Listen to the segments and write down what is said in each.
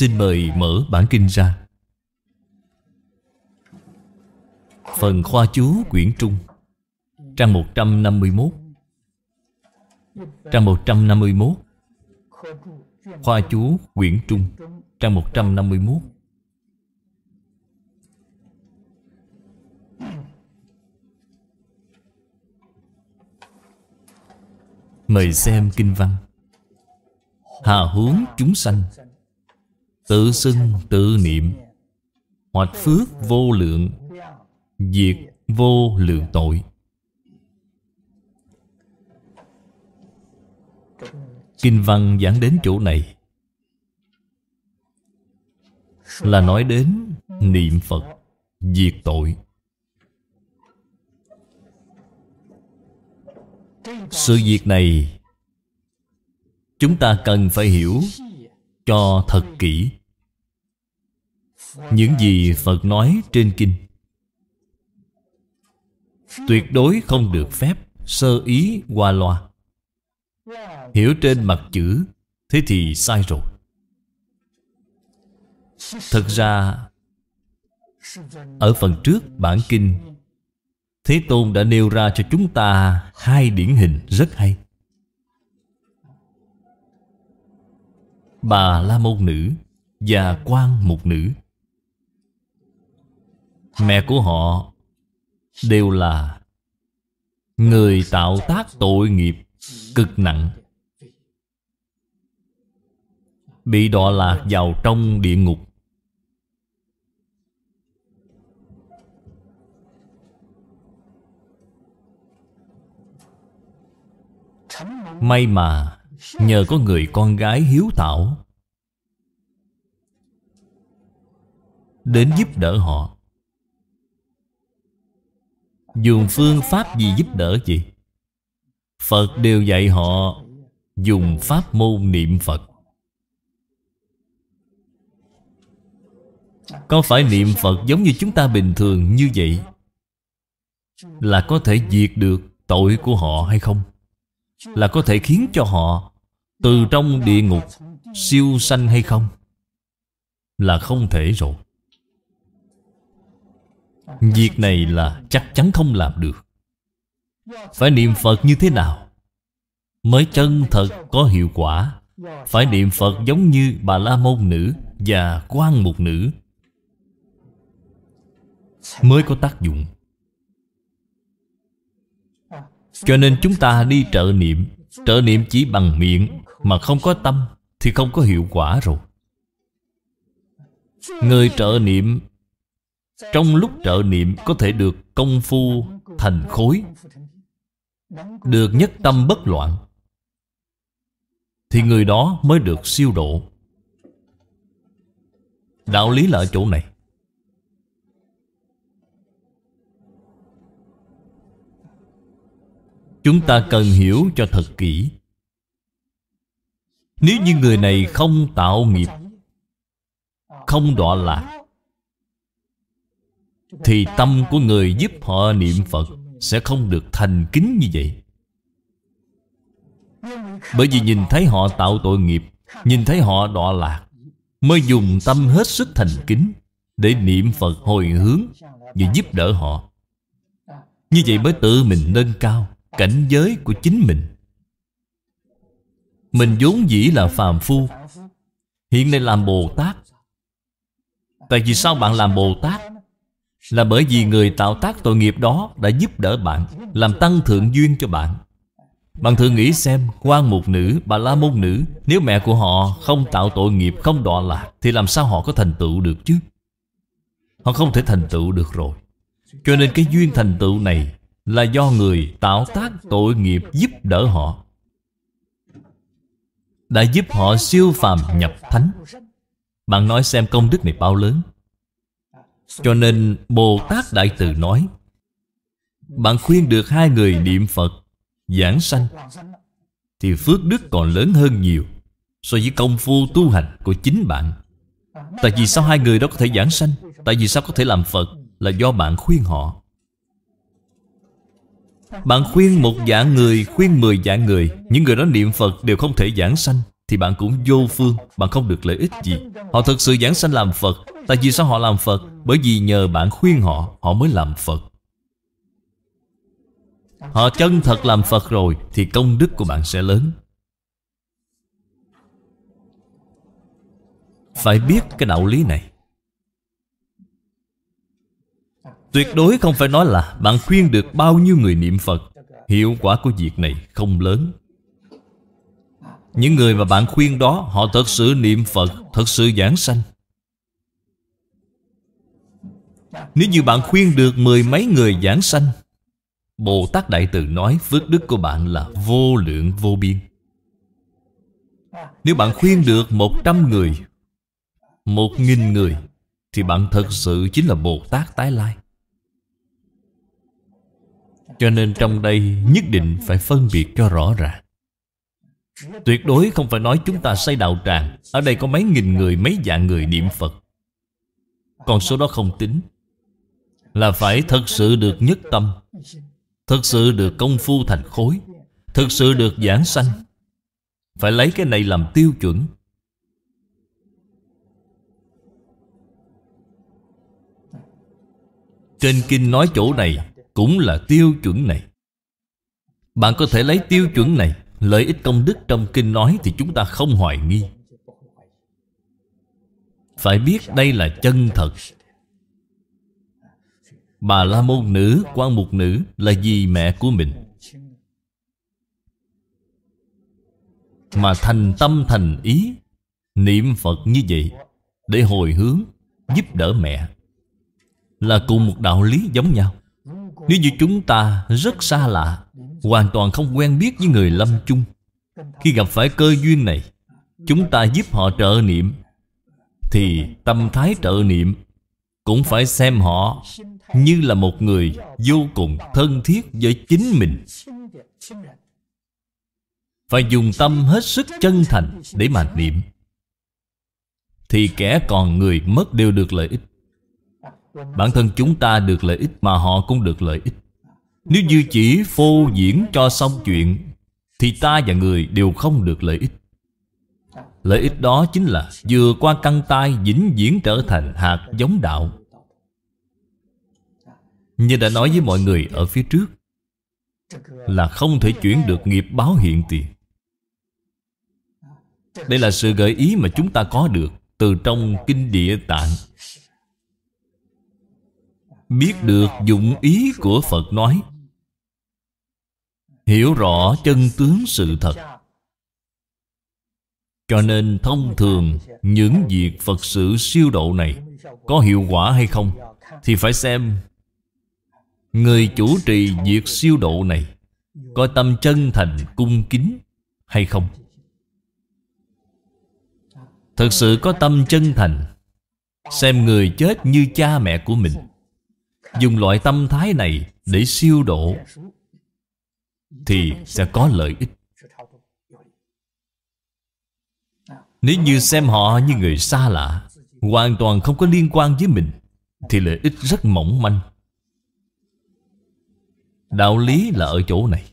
Xin mời mở bản kinh ra Phần khoa chú quyển trung Trang 151 Trang 151 Khoa chú quyển trung Trang 151 Mời xem kinh văn Hà hướng chúng sanh Tự xưng tự niệm Hoạch phước vô lượng Diệt vô lượng tội Kinh văn giảng đến chỗ này Là nói đến niệm Phật Diệt tội Sự việc này Chúng ta cần phải hiểu cho thật kỹ Những gì Phật nói trên kinh Tuyệt đối không được phép Sơ ý qua loa Hiểu trên mặt chữ Thế thì sai rồi Thật ra Ở phần trước bản kinh Thế Tôn đã nêu ra cho chúng ta Hai điển hình rất hay Bà La Môn Nữ Và quan Mục Nữ Mẹ của họ Đều là Người tạo tác tội nghiệp Cực nặng Bị đọa lạc vào trong địa ngục May mà Nhờ có người con gái hiếu thảo Đến giúp đỡ họ Dùng phương pháp gì giúp đỡ chị Phật đều dạy họ Dùng pháp môn niệm Phật Có phải niệm Phật giống như chúng ta bình thường như vậy Là có thể diệt được tội của họ hay không Là có thể khiến cho họ từ trong địa ngục siêu sanh hay không? Là không thể rồi. Việc này là chắc chắn không làm được. Phải niệm Phật như thế nào? Mới chân thật có hiệu quả. Phải niệm Phật giống như bà La Môn Nữ và quan Mục Nữ. Mới có tác dụng. Cho nên chúng ta đi trợ niệm Trợ niệm chỉ bằng miệng mà không có tâm thì không có hiệu quả rồi người trợ niệm trong lúc trợ niệm có thể được công phu thành khối được nhất tâm bất loạn thì người đó mới được siêu độ đạo lý là ở chỗ này chúng ta cần hiểu cho thật kỹ nếu như người này không tạo nghiệp Không đọa lạc Thì tâm của người giúp họ niệm Phật Sẽ không được thành kính như vậy Bởi vì nhìn thấy họ tạo tội nghiệp Nhìn thấy họ đọa lạc Mới dùng tâm hết sức thành kính Để niệm Phật hồi hướng Và giúp đỡ họ Như vậy mới tự mình nâng cao Cảnh giới của chính mình mình vốn dĩ là phàm phu Hiện nay làm Bồ Tát Tại vì sao bạn làm Bồ Tát? Là bởi vì người tạo tác tội nghiệp đó đã giúp đỡ bạn Làm tăng thượng duyên cho bạn Bạn thử nghĩ xem quan một nữ, bà la môn nữ Nếu mẹ của họ không tạo tội nghiệp, không đọa lạc Thì làm sao họ có thành tựu được chứ? Họ không thể thành tựu được rồi Cho nên cái duyên thành tựu này Là do người tạo tác tội nghiệp giúp đỡ họ đã giúp họ siêu phàm nhập thánh Bạn nói xem công đức này bao lớn Cho nên Bồ Tát Đại Từ nói Bạn khuyên được hai người niệm Phật Giảng sanh Thì phước đức còn lớn hơn nhiều So với công phu tu hành của chính bạn Tại vì sao hai người đó có thể giảng sanh Tại vì sao có thể làm Phật Là do bạn khuyên họ bạn khuyên một dạng người Khuyên mười dạng người Những người đó niệm Phật đều không thể giảng sanh Thì bạn cũng vô phương Bạn không được lợi ích gì Họ thật sự giảng sanh làm Phật Tại vì sao họ làm Phật Bởi vì nhờ bạn khuyên họ Họ mới làm Phật Họ chân thật làm Phật rồi Thì công đức của bạn sẽ lớn Phải biết cái đạo lý này Tuyệt đối không phải nói là bạn khuyên được bao nhiêu người niệm Phật Hiệu quả của việc này không lớn Những người mà bạn khuyên đó Họ thật sự niệm Phật Thật sự giảng sanh Nếu như bạn khuyên được mười mấy người giảng sanh Bồ Tát Đại Từ nói phước đức của bạn là vô lượng vô biên Nếu bạn khuyên được một trăm người Một nghìn người Thì bạn thật sự chính là Bồ Tát Tái Lai cho nên trong đây nhất định phải phân biệt cho rõ ràng Tuyệt đối không phải nói chúng ta xây đạo tràng Ở đây có mấy nghìn người, mấy dạng người niệm Phật Còn số đó không tính Là phải thật sự được nhất tâm Thật sự được công phu thành khối Thật sự được giảng sanh Phải lấy cái này làm tiêu chuẩn Trên kinh nói chỗ này cũng là tiêu chuẩn này Bạn có thể lấy tiêu chuẩn này Lợi ích công đức trong kinh nói thì chúng ta không hoài nghi Phải biết đây là chân thật Bà La Môn Nữ, quan Mục Nữ là dì mẹ của mình Mà thành tâm thành ý Niệm Phật như vậy Để hồi hướng Giúp đỡ mẹ Là cùng một đạo lý giống nhau nếu như chúng ta rất xa lạ Hoàn toàn không quen biết với người lâm chung Khi gặp phải cơ duyên này Chúng ta giúp họ trợ niệm Thì tâm thái trợ niệm Cũng phải xem họ Như là một người vô cùng thân thiết với chính mình Phải dùng tâm hết sức chân thành để mà niệm Thì kẻ còn người mất đều được lợi ích Bản thân chúng ta được lợi ích mà họ cũng được lợi ích Nếu như chỉ phô diễn cho xong chuyện Thì ta và người đều không được lợi ích Lợi ích đó chính là vừa qua căng tai vĩnh viễn trở thành hạt giống đạo Như đã nói với mọi người ở phía trước Là không thể chuyển được nghiệp báo hiện tiền Đây là sự gợi ý mà chúng ta có được Từ trong Kinh Địa Tạng biết được dụng ý của phật nói hiểu rõ chân tướng sự thật cho nên thông thường những việc phật sự siêu độ này có hiệu quả hay không thì phải xem người chủ trì việc siêu độ này có tâm chân thành cung kính hay không thực sự có tâm chân thành xem người chết như cha mẹ của mình dùng loại tâm thái này để siêu độ thì sẽ có lợi ích nếu như xem họ như người xa lạ hoàn toàn không có liên quan với mình thì lợi ích rất mỏng manh đạo lý là ở chỗ này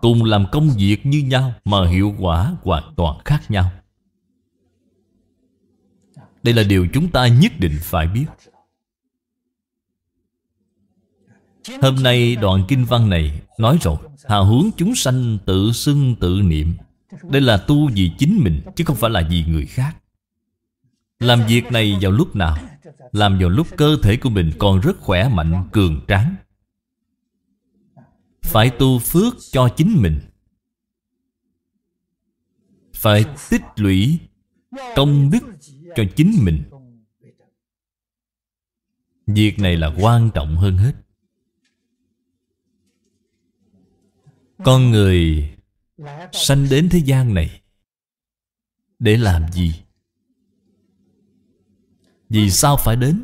cùng làm công việc như nhau mà hiệu quả hoàn toàn khác nhau đây là điều chúng ta nhất định phải biết Hôm nay đoạn kinh văn này nói rồi Hà hướng chúng sanh tự xưng tự niệm Đây là tu vì chính mình Chứ không phải là vì người khác Làm việc này vào lúc nào Làm vào lúc cơ thể của mình còn rất khỏe mạnh, cường tráng Phải tu phước cho chính mình Phải tích lũy công đức cho chính mình Việc này là quan trọng hơn hết con người sanh đến thế gian này để làm gì vì sao phải đến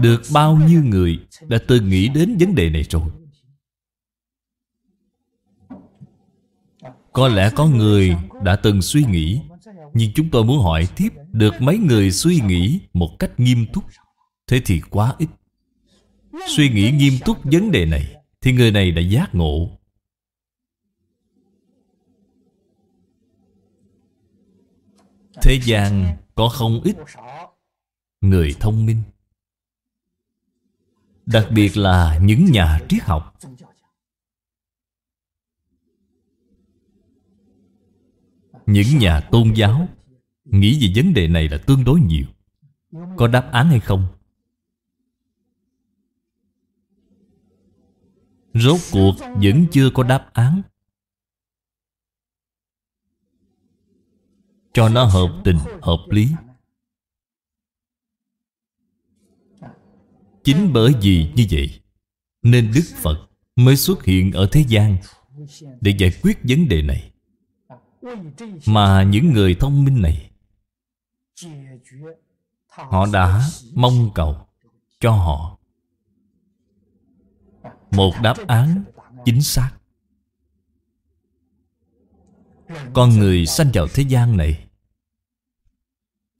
được bao nhiêu người đã từng nghĩ đến vấn đề này rồi có lẽ có người đã từng suy nghĩ nhưng chúng tôi muốn hỏi tiếp được mấy người suy nghĩ một cách nghiêm túc thế thì quá ít suy nghĩ nghiêm túc vấn đề này thì người này đã giác ngộ thế gian có không ít người thông minh đặc biệt là những nhà triết học những nhà tôn giáo nghĩ về vấn đề này là tương đối nhiều có đáp án hay không Rốt cuộc vẫn chưa có đáp án Cho nó hợp tình, hợp lý Chính bởi vì như vậy Nên Đức Phật mới xuất hiện ở thế gian Để giải quyết vấn đề này Mà những người thông minh này Họ đã mong cầu cho họ một đáp án chính xác con người sanh vào thế gian này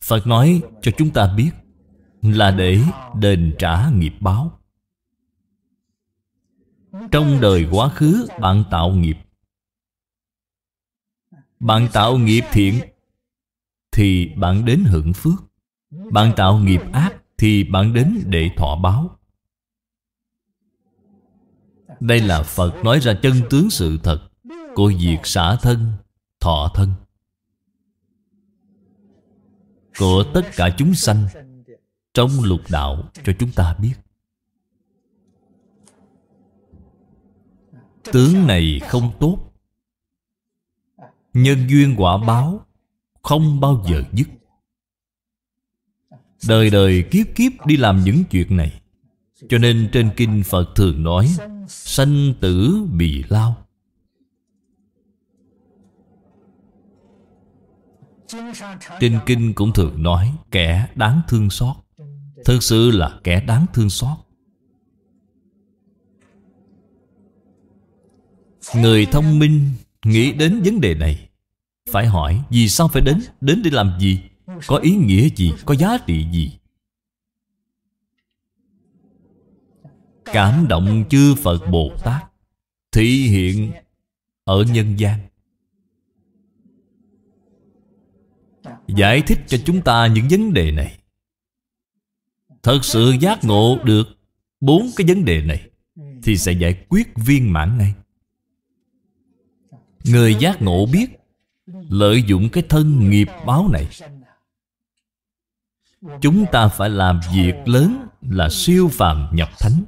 Phật nói cho chúng ta biết là để đền trả nghiệp báo trong đời quá khứ bạn tạo nghiệp bạn tạo nghiệp thiện thì bạn đến hưởng phước bạn tạo nghiệp ác thì bạn đến để thọ báo đây là Phật nói ra chân tướng sự thật Của việc xả thân, thọ thân Của tất cả chúng sanh Trong lục đạo cho chúng ta biết Tướng này không tốt Nhân duyên quả báo Không bao giờ dứt Đời đời kiếp kiếp đi làm những chuyện này Cho nên trên kinh Phật thường nói sanh tử bị lao trên kinh cũng thường nói kẻ đáng thương xót thực sự là kẻ đáng thương xót người thông minh nghĩ đến vấn đề này phải hỏi vì sao phải đến đến để làm gì có ý nghĩa gì có giá trị gì Cảm động chư Phật Bồ Tát Thị hiện ở nhân gian Giải thích cho chúng ta những vấn đề này Thật sự giác ngộ được bốn cái vấn đề này Thì sẽ giải quyết viên mãn ngay Người giác ngộ biết Lợi dụng cái thân nghiệp báo này Chúng ta phải làm việc lớn là siêu phàm nhập thánh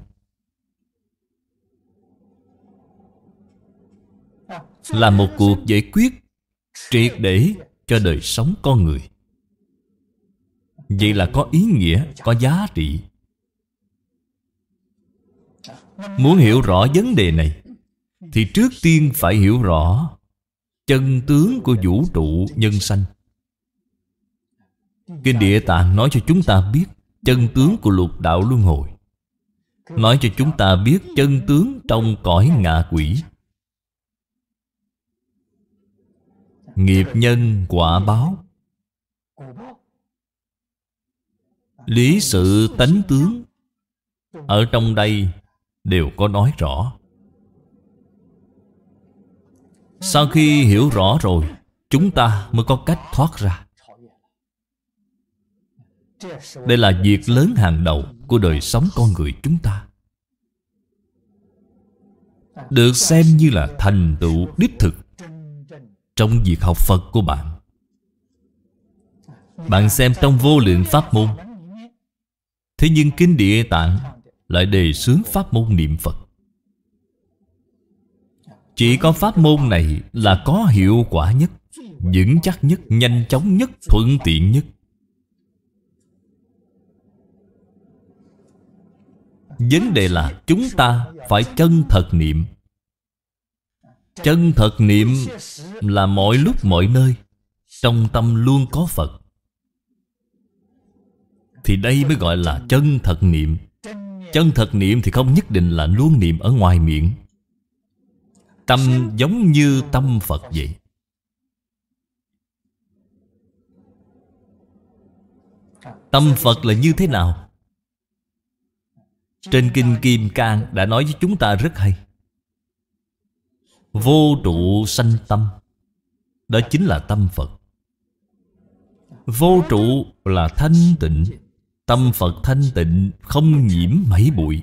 là một cuộc giải quyết triệt để cho đời sống con người vậy là có ý nghĩa có giá trị muốn hiểu rõ vấn đề này thì trước tiên phải hiểu rõ chân tướng của vũ trụ nhân sanh kinh địa tạng nói cho chúng ta biết chân tướng của lục đạo luân hồi nói cho chúng ta biết chân tướng trong cõi ngạ quỷ Nghiệp nhân quả báo Lý sự tánh tướng Ở trong đây đều có nói rõ Sau khi hiểu rõ rồi Chúng ta mới có cách thoát ra Đây là việc lớn hàng đầu Của đời sống con người chúng ta Được xem như là thành tựu đích thực trong việc học Phật của bạn Bạn xem trong vô lượng pháp môn Thế nhưng Kinh Địa Tạng lại đề xướng pháp môn niệm Phật Chỉ có pháp môn này là có hiệu quả nhất Vững chắc nhất, nhanh chóng nhất, thuận tiện nhất Vấn đề là chúng ta phải chân thật niệm Chân thật niệm là mọi lúc mọi nơi Trong tâm luôn có Phật Thì đây mới gọi là chân thật niệm Chân thật niệm thì không nhất định là luôn niệm ở ngoài miệng Tâm giống như tâm Phật vậy Tâm Phật là như thế nào? Trên Kinh Kim Cang đã nói với chúng ta rất hay Vô trụ sanh tâm Đó chính là tâm Phật Vô trụ là thanh tịnh Tâm Phật thanh tịnh không nhiễm mấy bụi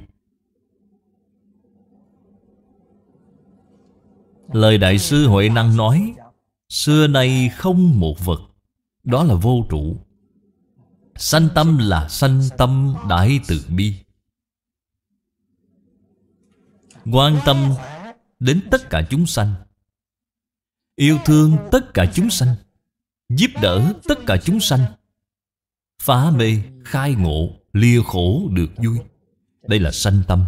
Lời Đại sư Huệ Năng nói Xưa nay không một vật Đó là vô trụ Sanh tâm là sanh tâm đại từ bi Quan tâm đến tất cả chúng sanh Yêu thương tất cả chúng sanh Giúp đỡ tất cả chúng sanh Phá mê, khai ngộ, lìa khổ được vui Đây là sanh tâm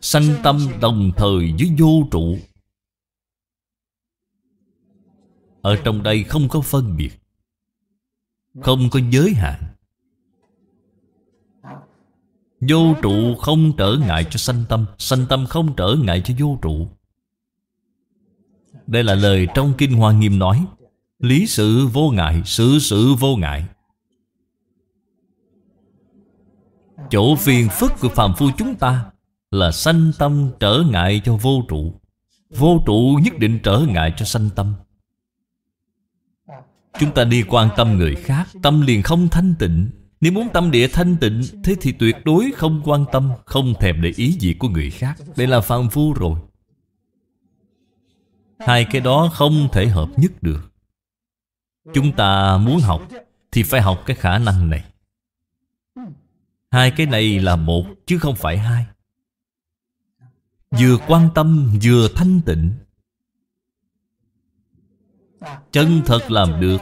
Sanh tâm đồng thời với vô trụ Ở trong đây không có phân biệt Không có giới hạn Vô trụ không trở ngại cho sanh tâm Sanh tâm không trở ngại cho vô trụ Đây là lời trong Kinh Hoa Nghiêm nói Lý sự vô ngại, sự sự vô ngại Chỗ phiền phức của phàm phu chúng ta Là sanh tâm trở ngại cho vô trụ Vô trụ nhất định trở ngại cho sanh tâm Chúng ta đi quan tâm người khác Tâm liền không thanh tịnh nếu muốn tâm địa thanh tịnh Thế thì tuyệt đối không quan tâm Không thèm để ý gì của người khác Đây là phàm phu rồi Hai cái đó không thể hợp nhất được Chúng ta muốn học Thì phải học cái khả năng này Hai cái này là một chứ không phải hai Vừa quan tâm vừa thanh tịnh Chân thật làm được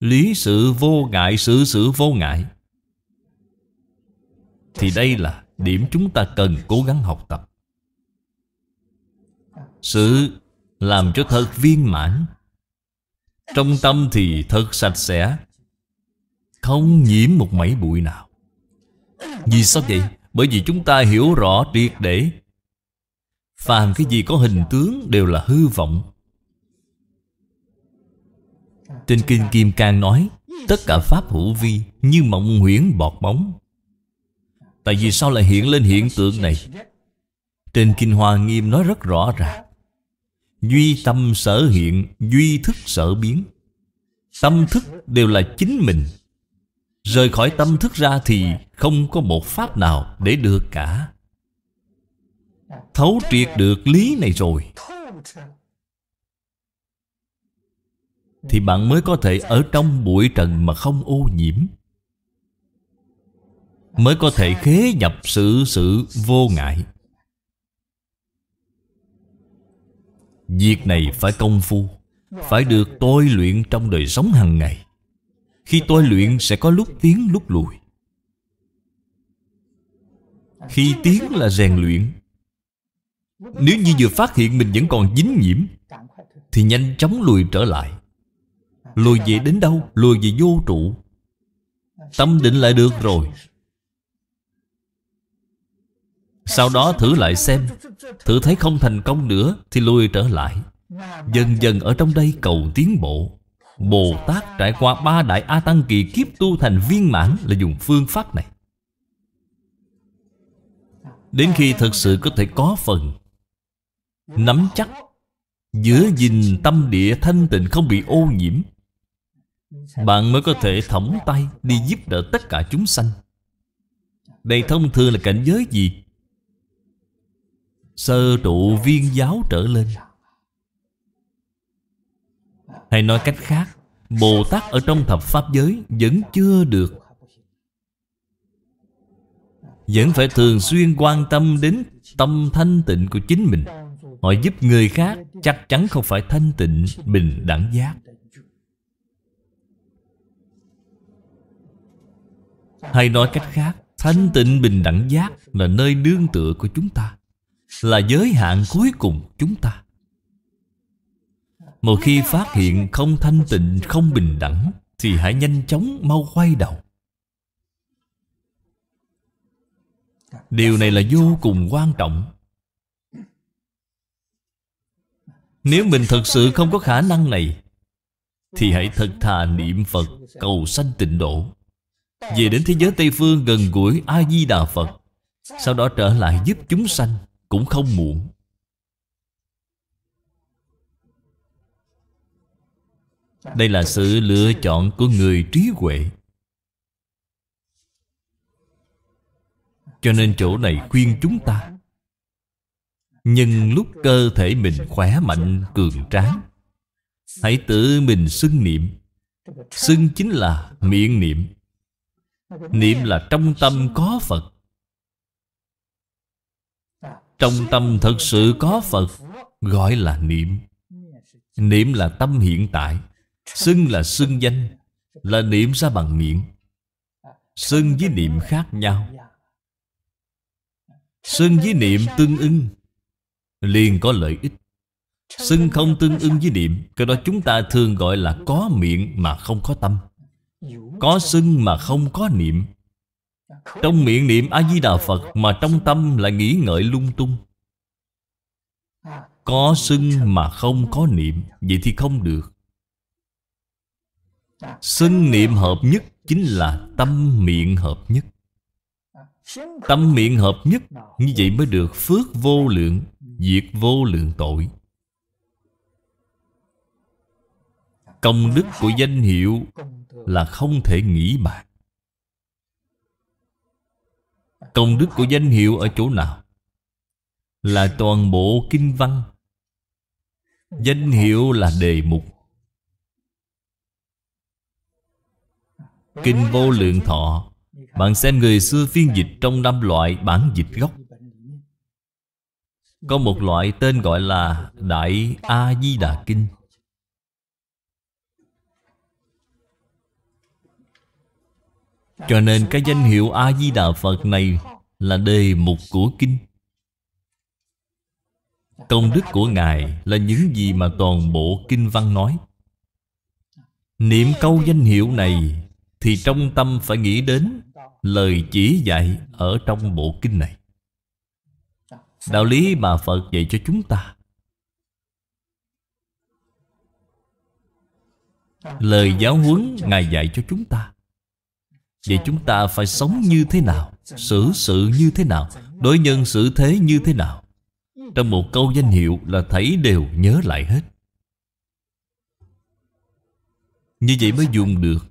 Lý sự vô ngại, sự sự vô ngại thì đây là điểm chúng ta cần cố gắng học tập Sự làm cho thật viên mãn Trong tâm thì thật sạch sẽ Không nhiễm một mảy bụi nào Vì sao vậy? Bởi vì chúng ta hiểu rõ triệt để Phàm cái gì có hình tướng đều là hư vọng Trên Kinh Kim Cang nói Tất cả Pháp hữu vi như mộng huyễn bọt bóng Tại vì sao lại hiện lên hiện tượng này Trên Kinh Hoa Nghiêm nói rất rõ ràng Duy tâm sở hiện Duy thức sở biến Tâm thức đều là chính mình Rời khỏi tâm thức ra thì Không có một pháp nào để được cả Thấu triệt được lý này rồi Thì bạn mới có thể ở trong bụi trần mà không ô nhiễm Mới có thể khế nhập sự sự vô ngại Việc này phải công phu Phải được tôi luyện trong đời sống hàng ngày Khi tôi luyện sẽ có lúc tiến lúc lùi Khi tiến là rèn luyện Nếu như vừa phát hiện mình vẫn còn dính nhiễm Thì nhanh chóng lùi trở lại Lùi về đến đâu? Lùi về vô trụ Tâm định lại được rồi sau đó thử lại xem Thử thấy không thành công nữa Thì lui trở lại Dần dần ở trong đây cầu tiến bộ Bồ Tát trải qua ba đại A Tăng kỳ kiếp tu thành viên mãn Là dùng phương pháp này Đến khi thật sự có thể có phần Nắm chắc Giữa gìn tâm địa thanh tịnh không bị ô nhiễm Bạn mới có thể thõng tay đi giúp đỡ tất cả chúng sanh Đây thông thường là cảnh giới gì? Sơ trụ viên giáo trở lên Hay nói cách khác Bồ Tát ở trong thập pháp giới Vẫn chưa được Vẫn phải thường xuyên quan tâm đến Tâm thanh tịnh của chính mình Họ giúp người khác Chắc chắn không phải thanh tịnh Bình đẳng giác Hay nói cách khác Thanh tịnh bình đẳng giác Là nơi đương tựa của chúng ta là giới hạn cuối cùng chúng ta một khi phát hiện không thanh tịnh, không bình đẳng Thì hãy nhanh chóng mau quay đầu Điều này là vô cùng quan trọng Nếu mình thật sự không có khả năng này Thì hãy thật thà niệm Phật cầu sanh tịnh độ Về đến thế giới Tây Phương gần gũi A-di-đà Phật Sau đó trở lại giúp chúng sanh cũng không muộn đây là sự lựa chọn của người trí huệ cho nên chỗ này khuyên chúng ta nhân lúc cơ thể mình khỏe mạnh cường tráng hãy tự mình xưng niệm xưng chính là miệng niệm niệm là trong tâm có phật trong tâm thật sự có Phật Gọi là niệm Niệm là tâm hiện tại Xưng là xưng danh Là niệm ra bằng miệng Xưng với niệm khác nhau Xưng với niệm tương ưng Liền có lợi ích Xưng không tương ưng với niệm Cái đó chúng ta thường gọi là có miệng mà không có tâm Có xưng mà không có niệm trong miệng niệm A-di-đà Phật Mà trong tâm lại nghĩ ngợi lung tung à. Có xưng mà không có niệm Vậy thì không được Xưng à. niệm hợp nhất Chính là tâm miệng hợp nhất à. Tâm miệng hợp nhất Như vậy mới được phước vô lượng Diệt vô lượng tội Công đức của danh hiệu Là không thể nghĩ bạc Công đức của danh hiệu ở chỗ nào? Là toàn bộ kinh văn Danh hiệu là đề mục Kinh vô lượng thọ Bạn xem người xưa phiên dịch trong năm loại bản dịch gốc Có một loại tên gọi là Đại A-di-đà Kinh Cho nên cái danh hiệu A-di-đà Phật này Là đề mục của kinh Công đức của Ngài Là những gì mà toàn bộ kinh văn nói Niệm câu danh hiệu này Thì trong tâm phải nghĩ đến Lời chỉ dạy ở trong bộ kinh này Đạo lý mà Phật dạy cho chúng ta Lời giáo huấn Ngài dạy cho chúng ta Vậy chúng ta phải sống như thế nào Xử sự như thế nào Đối nhân xử thế như thế nào Trong một câu danh hiệu là thấy đều nhớ lại hết Như vậy mới dùng được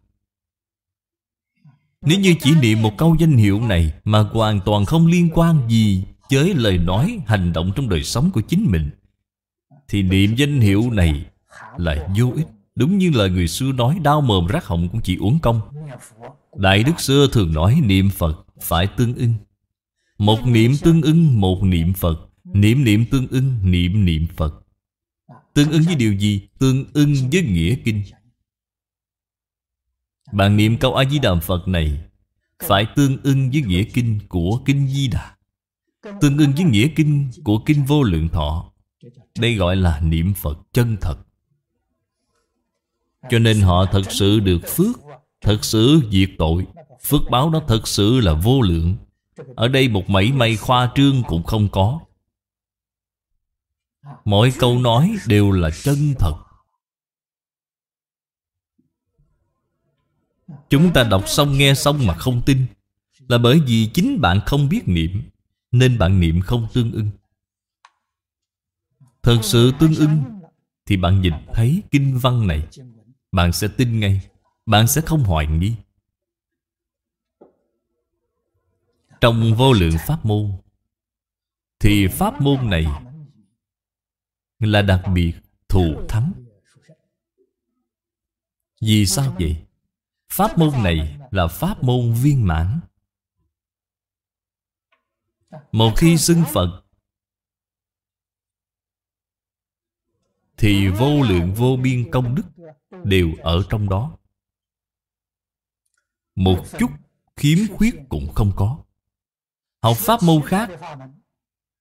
Nếu như chỉ niệm một câu danh hiệu này Mà hoàn toàn không liên quan gì Với lời nói hành động trong đời sống của chính mình Thì niệm danh hiệu này là vô ích Đúng như lời người xưa nói Đau mồm rác họng cũng chỉ uống công Đại đức xưa thường nói niệm Phật phải tương ưng Một niệm tương ưng một niệm Phật Niệm niệm tương ưng niệm niệm Phật Tương ưng với điều gì? Tương ưng với nghĩa kinh Bạn niệm câu A-di-đà Phật này Phải tương ưng với nghĩa kinh của kinh Di-đà Tương ưng với nghĩa kinh của kinh vô lượng thọ Đây gọi là niệm Phật chân thật Cho nên họ thật sự được phước Thật sự diệt tội Phước báo nó thật sự là vô lượng Ở đây một mảy may khoa trương cũng không có Mỗi câu nói đều là chân thật Chúng ta đọc xong nghe xong mà không tin Là bởi vì chính bạn không biết niệm Nên bạn niệm không tương ưng Thật sự tương ưng Thì bạn nhìn thấy kinh văn này Bạn sẽ tin ngay bạn sẽ không hoài nghi Trong vô lượng pháp môn Thì pháp môn này Là đặc biệt thù thắng Vì sao vậy? Pháp môn này là pháp môn viên mãn Một khi xưng Phật Thì vô lượng vô biên công đức Đều ở trong đó một chút khiếm khuyết cũng không có Học pháp môn khác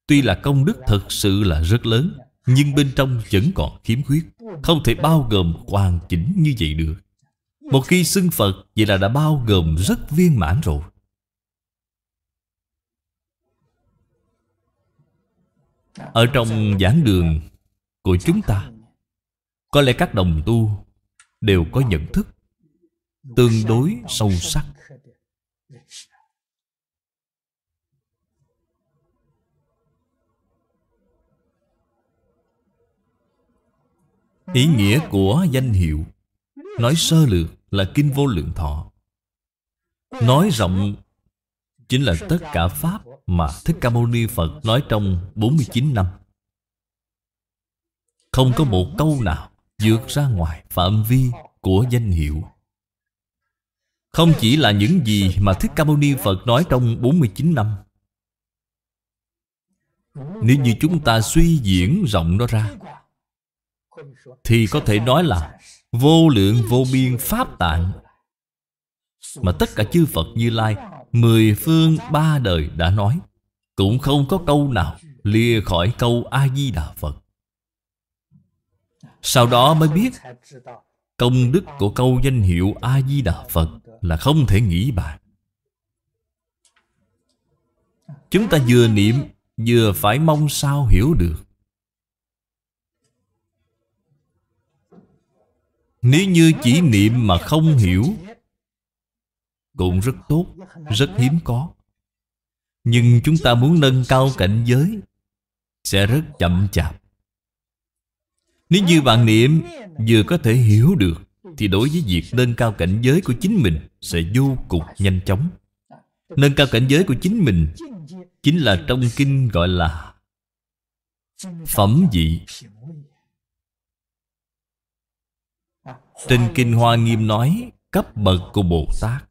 Tuy là công đức thật sự là rất lớn Nhưng bên trong vẫn còn khiếm khuyết Không thể bao gồm hoàn chỉnh như vậy được Một khi xưng Phật Vậy là đã bao gồm rất viên mãn rồi Ở trong giảng đường của chúng ta Có lẽ các đồng tu đều có nhận thức tương đối sâu sắc ý nghĩa của danh hiệu nói sơ lược là kinh vô lượng thọ nói rộng chính là tất cả pháp mà thích ca mâu ni phật nói trong 49 năm không có một câu nào vượt ra ngoài phạm vi của danh hiệu không chỉ là những gì mà Thích Ca Mâu Ni Phật nói trong 49 năm Nếu như chúng ta suy diễn rộng nó ra Thì có thể nói là Vô lượng vô biên pháp tạng Mà tất cả chư Phật Như Lai Mười phương ba đời đã nói Cũng không có câu nào Lìa khỏi câu A-di-đà Phật Sau đó mới biết Công đức của câu danh hiệu A-di-đà Phật là không thể nghĩ bàn Chúng ta vừa niệm Vừa phải mong sao hiểu được Nếu như chỉ niệm mà không hiểu Cũng rất tốt Rất hiếm có Nhưng chúng ta muốn nâng cao cảnh giới Sẽ rất chậm chạp Nếu như bạn niệm Vừa có thể hiểu được thì đối với việc nâng cao cảnh giới của chính mình sẽ vô cùng nhanh chóng nâng cao cảnh giới của chính mình chính là trong kinh gọi là phẩm vị trên kinh hoa nghiêm nói cấp bậc của bồ tát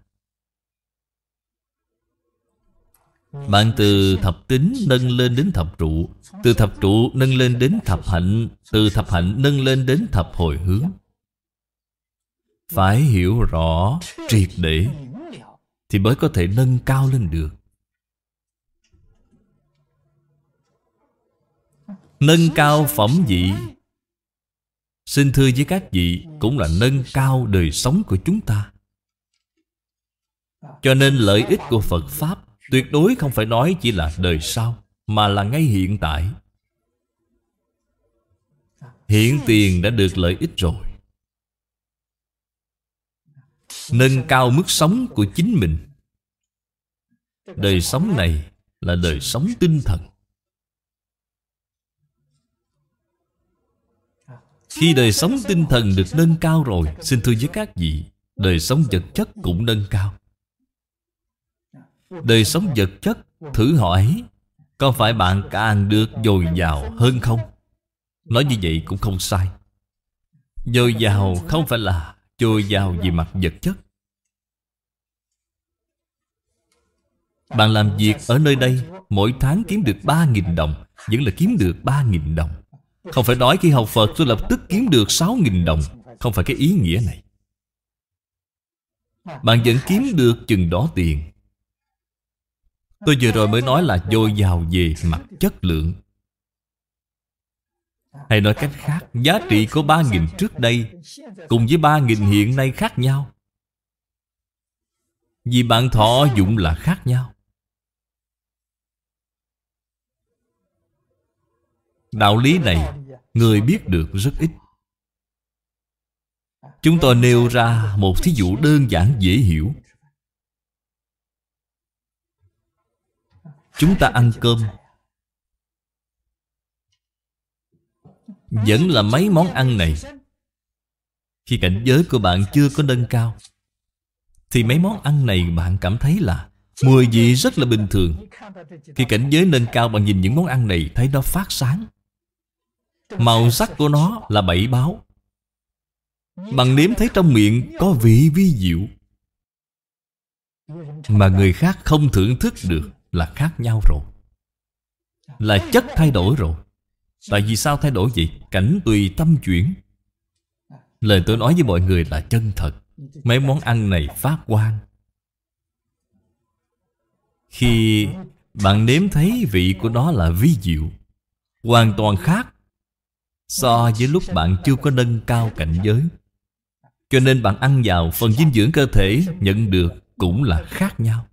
Bạn từ thập tính nâng lên đến thập trụ Từ thập trụ nâng lên đến thập hạnh Từ thập hạnh nâng lên đến thập hồi hướng phải hiểu rõ triệt để thì mới có thể nâng cao lên được nâng cao phẩm vị xin thưa với các vị cũng là nâng cao đời sống của chúng ta cho nên lợi ích của phật pháp tuyệt đối không phải nói chỉ là đời sau mà là ngay hiện tại hiện tiền đã được lợi ích rồi nâng cao mức sống của chính mình đời sống này là đời sống tinh thần khi đời sống tinh thần được nâng cao rồi xin thưa với các vị đời sống vật chất cũng nâng cao đời sống vật chất thử hỏi có phải bạn càng được dồi dào hơn không nói như vậy cũng không sai dồi dào không phải là chui vào về mặt vật chất Bạn làm việc ở nơi đây Mỗi tháng kiếm được 3.000 đồng Vẫn là kiếm được 3.000 đồng Không phải nói khi học Phật tôi lập tức kiếm được 6.000 đồng Không phải cái ý nghĩa này Bạn vẫn kiếm được chừng đó tiền Tôi vừa rồi mới nói là dồi dào về mặt chất lượng hay nói cách khác Giá trị của ba nghìn trước đây Cùng với ba nghìn hiện nay khác nhau Vì bạn thọ dụng là khác nhau Đạo lý này Người biết được rất ít Chúng tôi nêu ra một thí dụ đơn giản dễ hiểu Chúng ta ăn cơm Vẫn là mấy món ăn này Khi cảnh giới của bạn chưa có nâng cao Thì mấy món ăn này bạn cảm thấy là Mùi vị rất là bình thường Khi cảnh giới nâng cao bạn nhìn những món ăn này Thấy nó phát sáng Màu sắc của nó là bảy báo Bạn nếm thấy trong miệng có vị vi diệu Mà người khác không thưởng thức được là khác nhau rồi Là chất thay đổi rồi Tại vì sao thay đổi vậy? Cảnh tùy tâm chuyển Lời tôi nói với mọi người là chân thật Mấy món ăn này phát quan Khi bạn nếm thấy vị của nó là vi diệu Hoàn toàn khác So với lúc bạn chưa có nâng cao cảnh giới Cho nên bạn ăn vào phần dinh dưỡng cơ thể nhận được cũng là khác nhau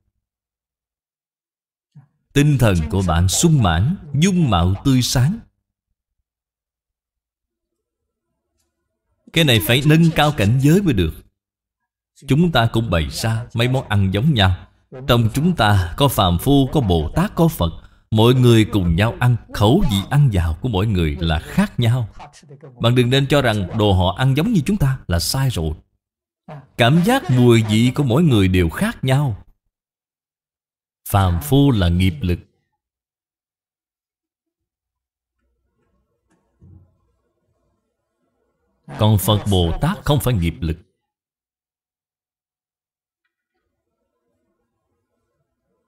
Tinh thần của bạn sung mãn, dung mạo tươi sáng Cái này phải nâng cao cảnh giới mới được Chúng ta cũng bày ra mấy món ăn giống nhau Trong chúng ta có phàm phu, có Bồ Tát, có Phật Mọi người cùng nhau ăn Khẩu vị ăn vào của mỗi người là khác nhau Bạn đừng nên cho rằng đồ họ ăn giống như chúng ta là sai rồi Cảm giác mùi vị của mỗi người đều khác nhau Phàm phu là nghiệp lực Còn Phật Bồ Tát không phải nghiệp lực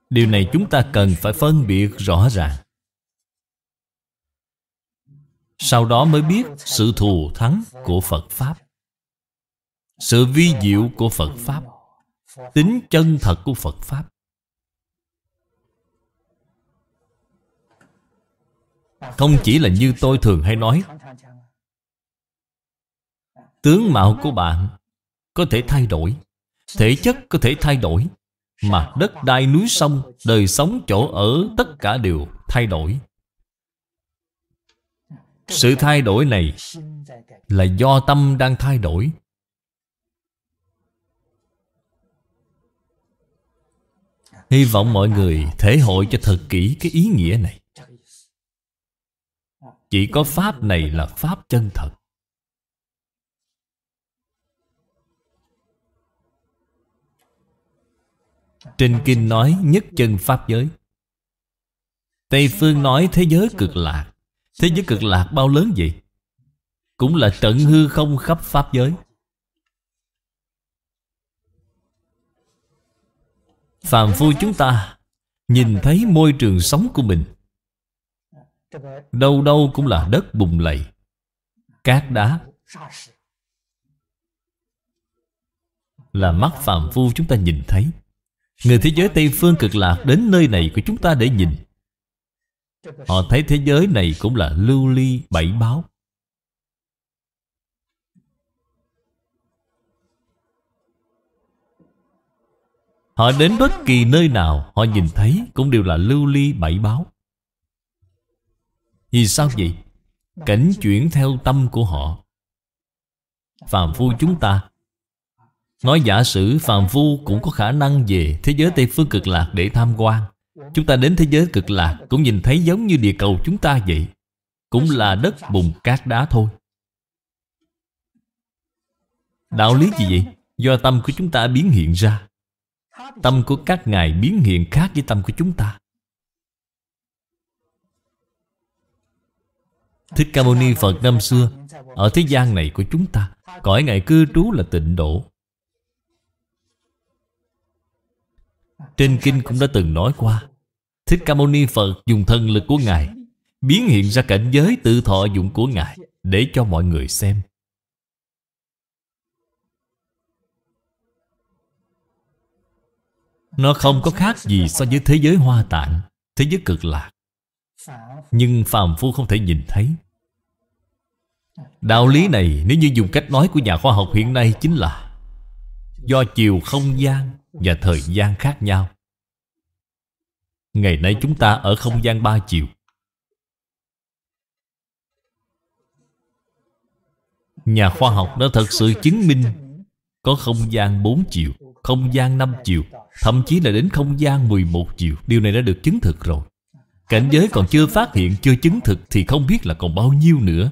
Điều này chúng ta cần phải phân biệt rõ ràng Sau đó mới biết sự thù thắng của Phật Pháp Sự vi diệu của Phật Pháp Tính chân thật của Phật Pháp Không chỉ là như tôi thường hay nói Tướng mạo của bạn có thể thay đổi Thể chất có thể thay đổi Mà đất đai núi sông Đời sống chỗ ở Tất cả đều thay đổi Sự thay đổi này Là do tâm đang thay đổi Hy vọng mọi người thể hội cho thật kỹ cái ý nghĩa này Chỉ có Pháp này là Pháp chân thật Trên kinh nói nhất chân Pháp giới Tây phương nói thế giới cực lạc Thế giới cực lạc bao lớn vậy? Cũng là tận hư không khắp Pháp giới Phàm phu chúng ta Nhìn thấy môi trường sống của mình Đâu đâu cũng là đất bùng lầy Cát đá Là mắt phàm phu chúng ta nhìn thấy Người thế giới Tây Phương cực lạc đến nơi này của chúng ta để nhìn Họ thấy thế giới này cũng là lưu ly bảy báo Họ đến bất kỳ nơi nào họ nhìn thấy cũng đều là lưu ly bảy báo Vì sao vậy? Cảnh chuyển theo tâm của họ Phàm phu chúng ta Nói giả sử phàm phu cũng có khả năng về thế giới Tây Phương Cực Lạc để tham quan Chúng ta đến thế giới Cực Lạc cũng nhìn thấy giống như địa cầu chúng ta vậy Cũng là đất bùn cát đá thôi Đạo lý gì vậy? Do tâm của chúng ta biến hiện ra Tâm của các ngài biến hiện khác với tâm của chúng ta Thích Ca Mâu Ni Phật năm xưa Ở thế gian này của chúng ta Cõi ngài cư trú là tịnh độ Trên kinh cũng đã từng nói qua Thích Ca Mâu Ni Phật dùng thần lực của Ngài Biến hiện ra cảnh giới tự thọ dụng của Ngài Để cho mọi người xem Nó không có khác gì so với thế giới hoa tạng Thế giới cực lạc Nhưng phàm phu không thể nhìn thấy Đạo lý này nếu như dùng cách nói của nhà khoa học hiện nay chính là Do chiều không gian và thời gian khác nhau ngày nay chúng ta ở không gian ba chiều nhà khoa học đã thật sự chứng minh có không gian bốn chiều, không gian năm chiều, thậm chí là đến không gian mười một chiều. Điều này đã được chứng thực rồi. Cảnh giới còn chưa phát hiện, chưa chứng thực thì không biết là còn bao nhiêu nữa.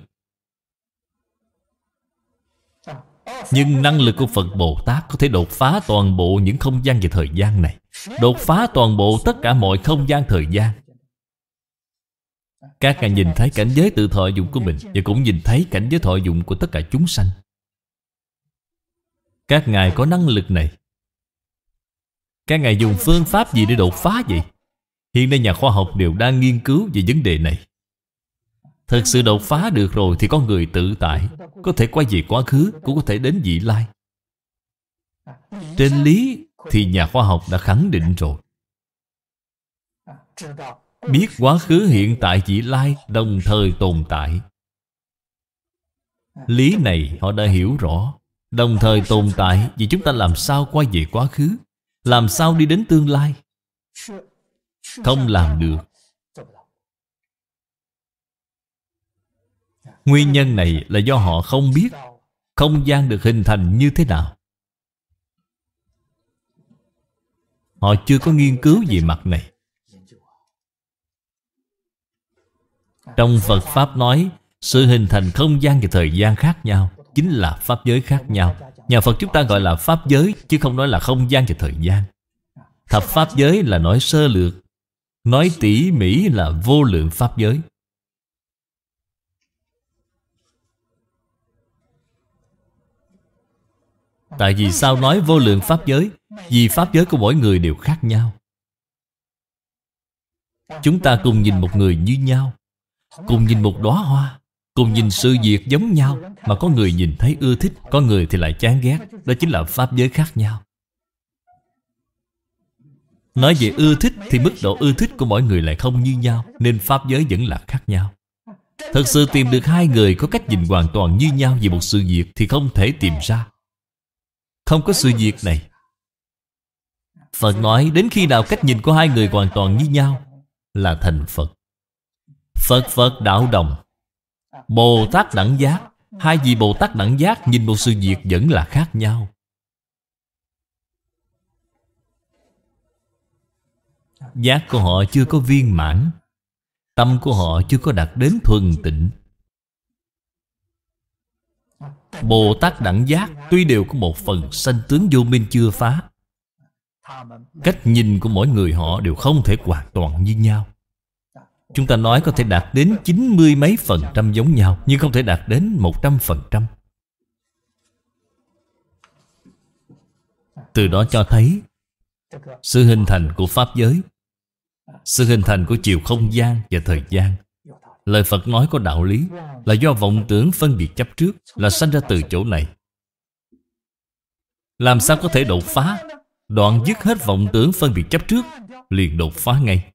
Nhưng năng lực của Phật Bồ Tát Có thể đột phá toàn bộ những không gian và thời gian này Đột phá toàn bộ tất cả mọi không gian thời gian Các ngài nhìn thấy cảnh giới tự thọ dụng của mình Và cũng nhìn thấy cảnh giới thọ dụng của tất cả chúng sanh Các ngài có năng lực này Các ngài dùng phương pháp gì để đột phá vậy? Hiện nay nhà khoa học đều đang nghiên cứu về vấn đề này Thật sự đột phá được rồi thì con người tự tại Có thể quay về quá khứ Cũng có thể đến vị lai Trên lý thì nhà khoa học đã khẳng định rồi Biết quá khứ hiện tại vị lai đồng thời tồn tại Lý này họ đã hiểu rõ Đồng thời tồn tại Vì chúng ta làm sao quay về quá khứ Làm sao đi đến tương lai Không làm được Nguyên nhân này là do họ không biết Không gian được hình thành như thế nào Họ chưa có nghiên cứu về mặt này Trong Phật Pháp nói Sự hình thành không gian và thời gian khác nhau Chính là Pháp giới khác nhau Nhà Phật chúng ta gọi là Pháp giới Chứ không nói là không gian và thời gian Thập Pháp giới là nói sơ lược Nói tỉ mỉ là vô lượng Pháp giới Tại vì sao nói vô lượng pháp giới Vì pháp giới của mỗi người đều khác nhau Chúng ta cùng nhìn một người như nhau Cùng nhìn một đóa hoa Cùng nhìn sự việc giống nhau Mà có người nhìn thấy ưa thích Có người thì lại chán ghét Đó chính là pháp giới khác nhau Nói về ưa thích Thì mức độ ưa thích của mỗi người lại không như nhau Nên pháp giới vẫn là khác nhau Thật sự tìm được hai người có cách nhìn hoàn toàn như nhau về một sự việc Thì không thể tìm ra không có sự việc này Phật nói đến khi nào cách nhìn của hai người hoàn toàn như nhau Là thành Phật Phật Phật đạo đồng Bồ Tát đẳng giác Hai vị Bồ Tát đẳng giác nhìn một sự việc vẫn là khác nhau Giác của họ chưa có viên mãn Tâm của họ chưa có đạt đến thuần tịnh Bồ Tát Đẳng Giác Tuy đều có một phần sanh tướng vô minh chưa phá Cách nhìn của mỗi người họ đều không thể hoàn toàn như nhau Chúng ta nói có thể đạt đến 90 mấy phần trăm giống nhau Nhưng không thể đạt đến 100 phần trăm Từ đó cho thấy Sự hình thành của Pháp giới Sự hình thành của chiều không gian và thời gian Lời Phật nói có đạo lý Là do vọng tưởng phân biệt chấp trước Là sanh ra từ chỗ này Làm sao có thể đột phá Đoạn dứt hết vọng tưởng phân biệt chấp trước Liền đột phá ngay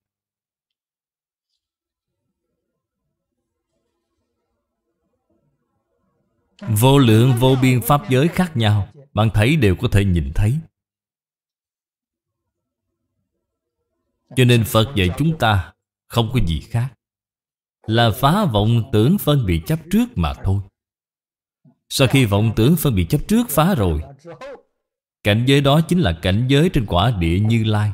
Vô lượng vô biên pháp giới khác nhau Bạn thấy đều có thể nhìn thấy Cho nên Phật dạy chúng ta Không có gì khác là phá vọng tưởng phân biệt chấp trước mà thôi Sau khi vọng tưởng phân biệt chấp trước phá rồi Cảnh giới đó chính là cảnh giới trên quả địa Như Lai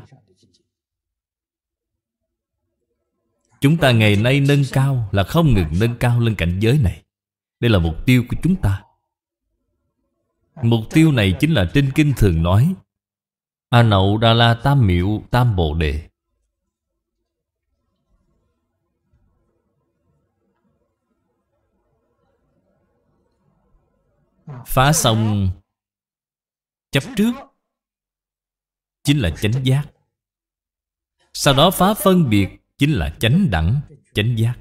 Chúng ta ngày nay nâng cao là không ngừng nâng cao lên cảnh giới này Đây là mục tiêu của chúng ta Mục tiêu này chính là trên kinh thường nói A nậu đa la tam miệu tam bồ đề Phá xong chấp trước Chính là chánh giác Sau đó phá phân biệt Chính là chánh đẳng, chánh giác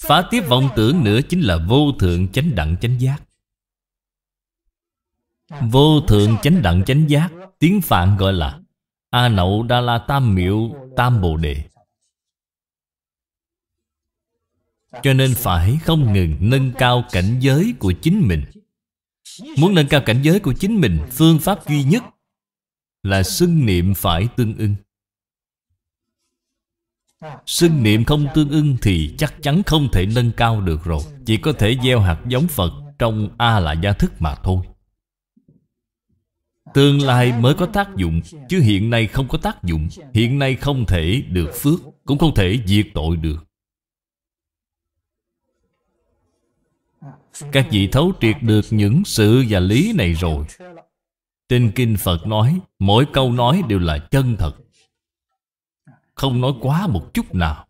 Phá tiếp vọng tưởng nữa Chính là vô thượng chánh đẳng chánh giác Vô thượng chánh đẳng chánh giác Tiếng Phạn gọi là A Nậu Đa La Tam Miệu Tam Bồ Đề Cho nên phải không ngừng nâng cao cảnh giới của chính mình Muốn nâng cao cảnh giới của chính mình Phương pháp duy nhất Là xưng niệm phải tương ưng Xưng niệm không tương ưng Thì chắc chắn không thể nâng cao được rồi Chỉ có thể gieo hạt giống Phật Trong A là gia thức mà thôi Tương lai mới có tác dụng Chứ hiện nay không có tác dụng Hiện nay không thể được phước Cũng không thể diệt tội được Các vị thấu triệt được những sự và lý này rồi Trên Kinh Phật nói Mỗi câu nói đều là chân thật Không nói quá một chút nào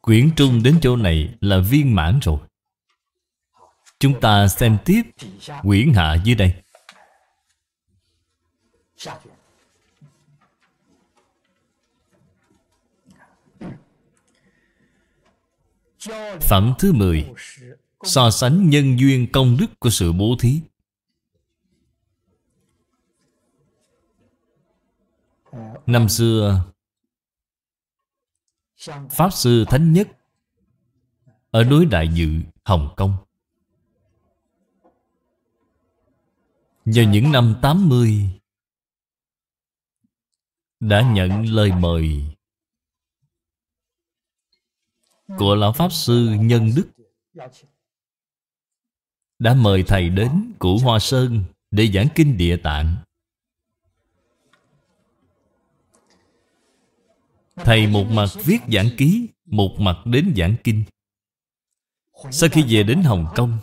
Quyển trung đến chỗ này là viên mãn rồi Chúng ta xem tiếp Quyển hạ dưới đây Phẩm thứ 10 So sánh nhân duyên công đức của sự bố thí Năm xưa Pháp Sư Thánh Nhất Ở núi Đại Dự, Hồng Kông Vào những năm 80 Đã nhận lời mời của lão pháp sư nhân đức đã mời thầy đến củ hoa sơn để giảng kinh địa tạng thầy một mặt viết giảng ký một mặt đến giảng kinh sau khi về đến hồng kông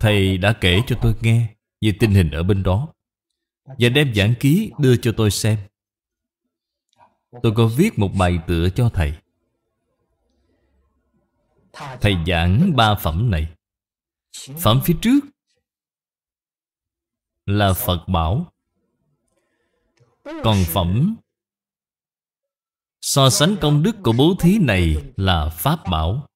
thầy đã kể cho tôi nghe về tình hình ở bên đó và đem giảng ký đưa cho tôi xem tôi có viết một bài tựa cho thầy Thầy giảng ba phẩm này Phẩm phía trước Là Phật Bảo Còn phẩm So sánh công đức của bố thí này là Pháp Bảo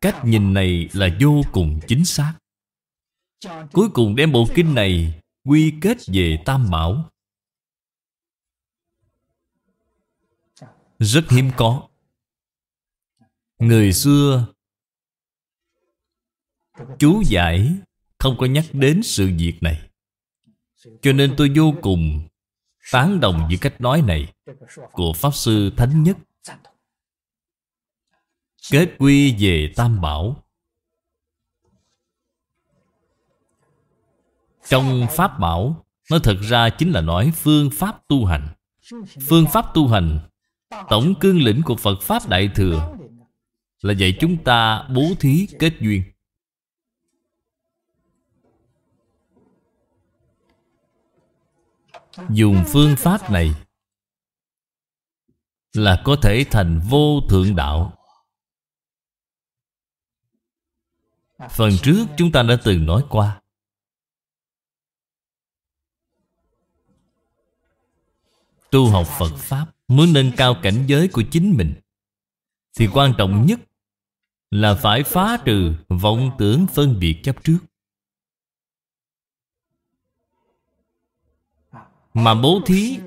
Cách nhìn này là vô cùng chính xác Cuối cùng đem bộ kinh này quy kết về tam bảo rất hiếm có người xưa chú giải không có nhắc đến sự việc này cho nên tôi vô cùng tán đồng với cách nói này của pháp sư thánh nhất kết quy về tam bảo Trong Pháp Bảo Nó thật ra chính là nói phương pháp tu hành Phương pháp tu hành Tổng cương lĩnh của Phật Pháp Đại Thừa Là dạy chúng ta bố thí kết duyên Dùng phương pháp này Là có thể thành vô thượng đạo Phần trước chúng ta đã từng nói qua tu học Phật Pháp Muốn nâng cao cảnh giới của chính mình Thì quan trọng nhất Là phải phá trừ vọng tưởng phân biệt chấp trước Mà bố thí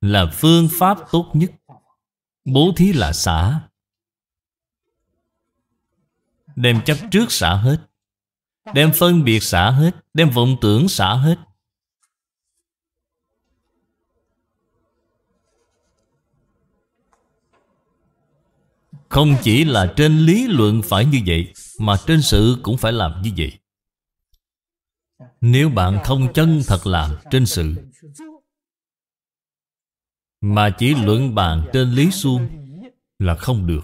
là phương pháp tốt nhất Bố thí là xả Đem chấp trước xả hết Đem phân biệt xả hết Đem vọng tưởng xả hết Không chỉ là trên lý luận phải như vậy Mà trên sự cũng phải làm như vậy Nếu bạn không chân thật làm trên sự Mà chỉ luận bàn trên lý suông Là không được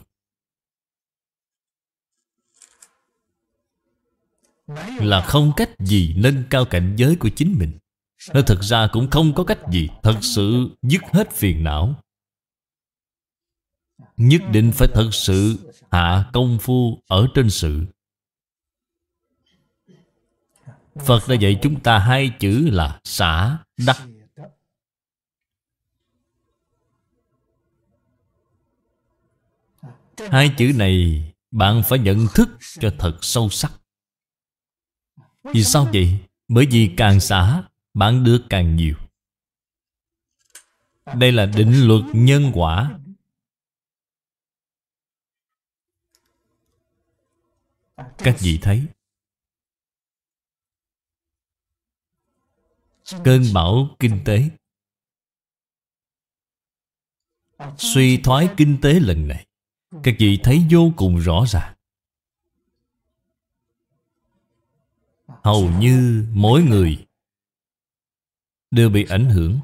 Là không cách gì nâng cao cảnh giới của chính mình Nó thật ra cũng không có cách gì Thật sự dứt hết phiền não nhất định phải thật sự hạ công phu ở trên sự phật đã dạy chúng ta hai chữ là xả đắc hai chữ này bạn phải nhận thức cho thật sâu sắc vì sao vậy bởi vì càng xả bạn được càng nhiều đây là định luật nhân quả các vị thấy cơn bão kinh tế suy thoái kinh tế lần này các vị thấy vô cùng rõ ràng hầu như mỗi người đều bị ảnh hưởng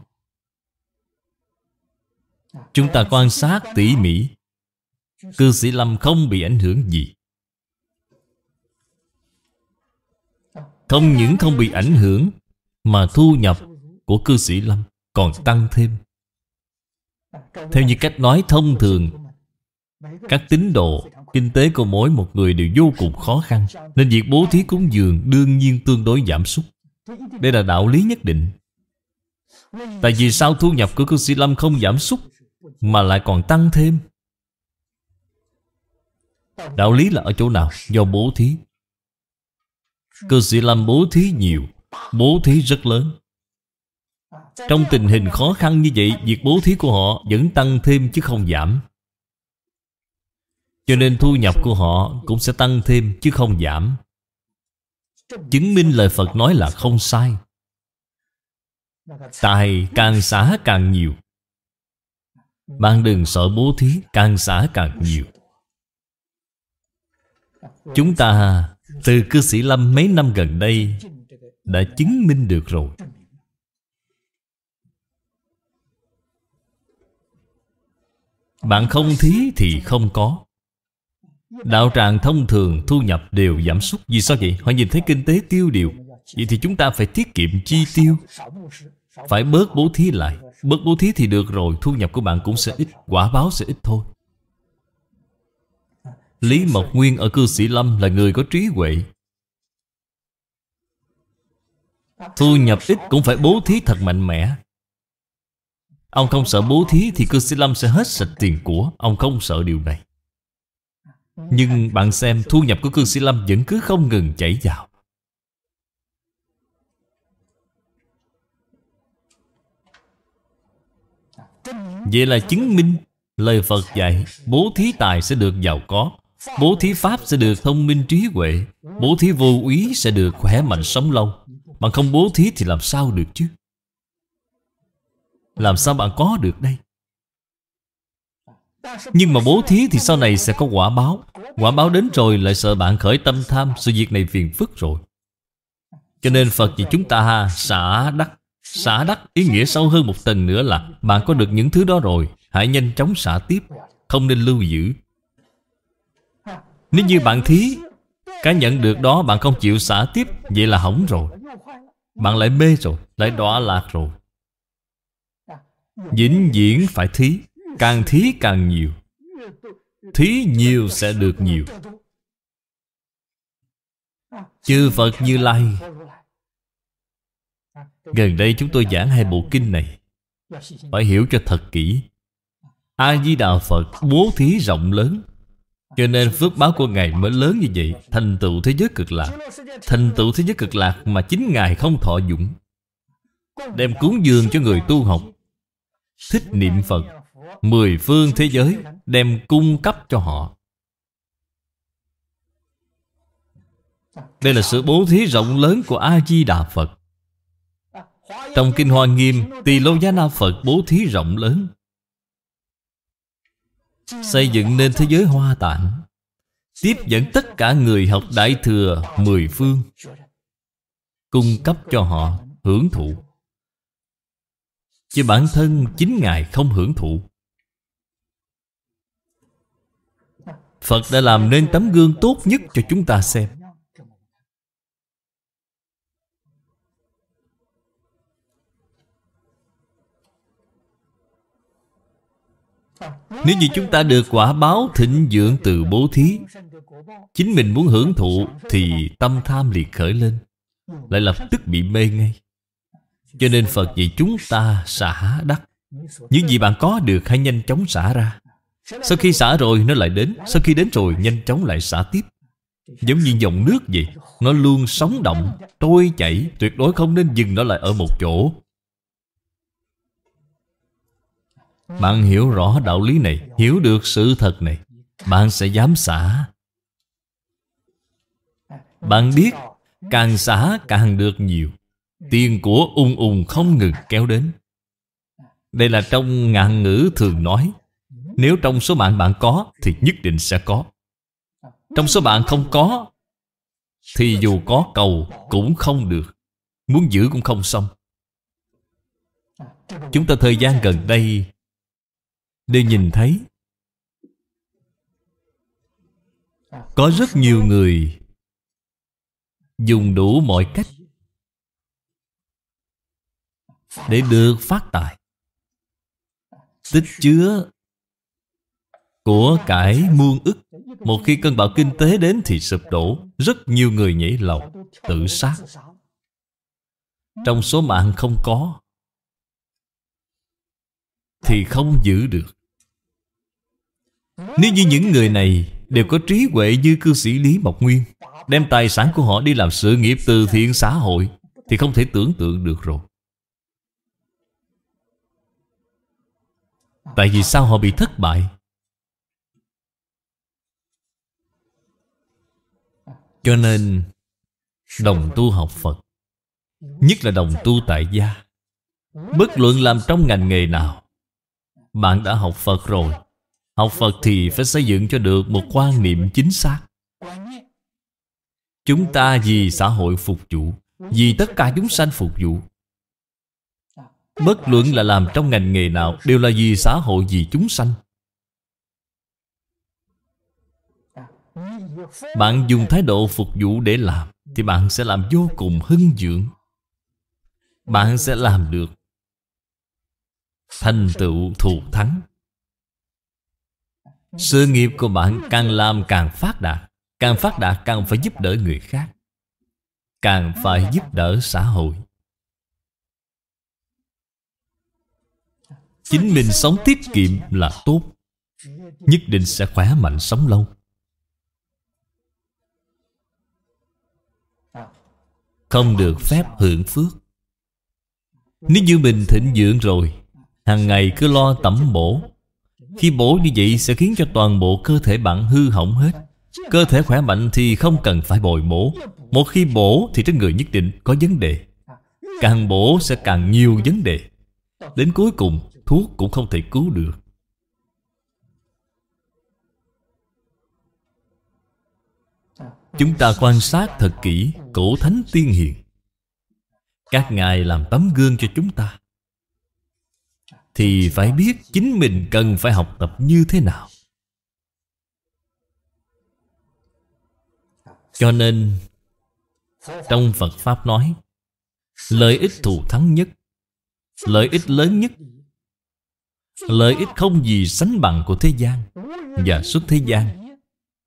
chúng ta quan sát tỉ mỉ cư sĩ lâm không bị ảnh hưởng gì Không những không bị ảnh hưởng Mà thu nhập của cư sĩ Lâm còn tăng thêm Theo như cách nói thông thường Các tín đồ Kinh tế của mỗi một người đều vô cùng khó khăn Nên việc bố thí cúng dường đương nhiên tương đối giảm sút Đây là đạo lý nhất định Tại vì sao thu nhập của cư sĩ Lâm không giảm sút Mà lại còn tăng thêm Đạo lý là ở chỗ nào? Do bố thí Cư sĩ làm bố thí nhiều Bố thí rất lớn Trong tình hình khó khăn như vậy Việc bố thí của họ vẫn tăng thêm chứ không giảm Cho nên thu nhập của họ cũng sẽ tăng thêm chứ không giảm Chứng minh lời Phật nói là không sai Tài càng xả càng nhiều Bạn đừng sợ bố thí Càng xả càng nhiều Chúng ta từ cư sĩ Lâm mấy năm gần đây Đã chứng minh được rồi Bạn không thí thì không có Đạo tràng thông thường thu nhập đều giảm sút Vì sao vậy? Họ nhìn thấy kinh tế tiêu điều Vậy thì chúng ta phải tiết kiệm chi tiêu Phải bớt bố thí lại Bớt bố thí thì được rồi Thu nhập của bạn cũng sẽ ít Quả báo sẽ ít thôi Lý Mộc Nguyên ở cư sĩ Lâm là người có trí huệ Thu nhập ít cũng phải bố thí thật mạnh mẽ Ông không sợ bố thí thì cư sĩ Lâm sẽ hết sạch tiền của Ông không sợ điều này Nhưng bạn xem thu nhập của cư sĩ Lâm vẫn cứ không ngừng chảy vào Vậy là chứng minh Lời Phật dạy Bố thí tài sẽ được giàu có Bố thí Pháp sẽ được thông minh trí huệ Bố thí vô úy sẽ được khỏe mạnh sống lâu Bạn không bố thí thì làm sao được chứ Làm sao bạn có được đây Nhưng mà bố thí thì sau này sẽ có quả báo Quả báo đến rồi lại sợ bạn khởi tâm tham Sự việc này phiền phức rồi Cho nên Phật thì chúng ta xả đắc Xả đắc ý nghĩa sâu hơn một tầng nữa là Bạn có được những thứ đó rồi Hãy nhanh chóng xả tiếp Không nên lưu giữ nếu như bạn thí Cái nhận được đó bạn không chịu xả tiếp Vậy là hỏng rồi Bạn lại mê rồi, lại đọa lạc rồi Vĩnh viễn phải thí Càng thí càng nhiều Thí nhiều sẽ được nhiều Chư Phật Như Lai Gần đây chúng tôi giảng hai bộ kinh này Phải hiểu cho thật kỹ A-di-đà Phật bố thí rộng lớn cho nên phước báo của Ngài mới lớn như vậy Thành tựu thế giới cực lạc Thành tựu thế giới cực lạc mà chính Ngài không thọ dụng Đem cúng dường cho người tu học Thích niệm Phật Mười phương thế giới Đem cung cấp cho họ Đây là sự bố thí rộng lớn của A-di-đà Phật Trong Kinh Hoa Nghiêm Tỳ Lô Giá Na Phật bố thí rộng lớn Xây dựng nên thế giới hoa tạng Tiếp dẫn tất cả người học Đại Thừa Mười phương Cung cấp cho họ hưởng thụ Chứ bản thân chính Ngài không hưởng thụ Phật đã làm nên tấm gương tốt nhất cho chúng ta xem Nếu như chúng ta được quả báo thịnh dưỡng từ bố thí Chính mình muốn hưởng thụ Thì tâm tham liệt khởi lên Lại lập tức bị mê ngay Cho nên Phật dạy chúng ta xả đắc Những gì bạn có được hãy nhanh chóng xả ra Sau khi xả rồi nó lại đến Sau khi đến rồi nhanh chóng lại xả tiếp Giống như dòng nước vậy Nó luôn sóng động, trôi chảy Tuyệt đối không nên dừng nó lại ở một chỗ Bạn hiểu rõ đạo lý này Hiểu được sự thật này Bạn sẽ dám xả Bạn biết Càng xả càng được nhiều Tiền của ung ung không ngừng kéo đến Đây là trong ngạn ngữ thường nói Nếu trong số mạng bạn có Thì nhất định sẽ có Trong số bạn không có Thì dù có cầu cũng không được Muốn giữ cũng không xong Chúng ta thời gian gần đây để nhìn thấy có rất nhiều người dùng đủ mọi cách để được phát tài tích chứa của cải muôn ức một khi cơn bão kinh tế đến thì sụp đổ rất nhiều người nhảy lầu tự sát trong số mạng không có thì không giữ được nếu như những người này đều có trí huệ như cư sĩ Lý Mộc Nguyên Đem tài sản của họ đi làm sự nghiệp từ thiện xã hội Thì không thể tưởng tượng được rồi Tại vì sao họ bị thất bại Cho nên Đồng tu học Phật Nhất là đồng tu tại gia Bất luận làm trong ngành nghề nào Bạn đã học Phật rồi Học Phật thì phải xây dựng cho được một quan niệm chính xác Chúng ta vì xã hội phục vụ Vì tất cả chúng sanh phục vụ Bất luận là làm trong ngành nghề nào Đều là vì xã hội, vì chúng sanh Bạn dùng thái độ phục vụ để làm Thì bạn sẽ làm vô cùng hưng dưỡng Bạn sẽ làm được Thành tựu thù thắng sự nghiệp của bạn càng làm càng phát đạt Càng phát đạt càng phải giúp đỡ người khác Càng phải giúp đỡ xã hội Chính mình sống tiết kiệm là tốt Nhất định sẽ khỏe mạnh sống lâu Không được phép hưởng phước Nếu như mình thịnh dưỡng rồi hàng ngày cứ lo tẩm bổ khi bổ như vậy sẽ khiến cho toàn bộ cơ thể bạn hư hỏng hết Cơ thể khỏe mạnh thì không cần phải bồi bổ Một khi bổ thì trên người nhất định có vấn đề Càng bổ sẽ càng nhiều vấn đề Đến cuối cùng thuốc cũng không thể cứu được Chúng ta quan sát thật kỹ cổ thánh tiên hiền Các ngài làm tấm gương cho chúng ta thì phải biết chính mình cần phải học tập như thế nào Cho nên Trong Phật Pháp nói Lợi ích thù thắng nhất Lợi ích lớn nhất Lợi ích không gì sánh bằng của thế gian Và suốt thế gian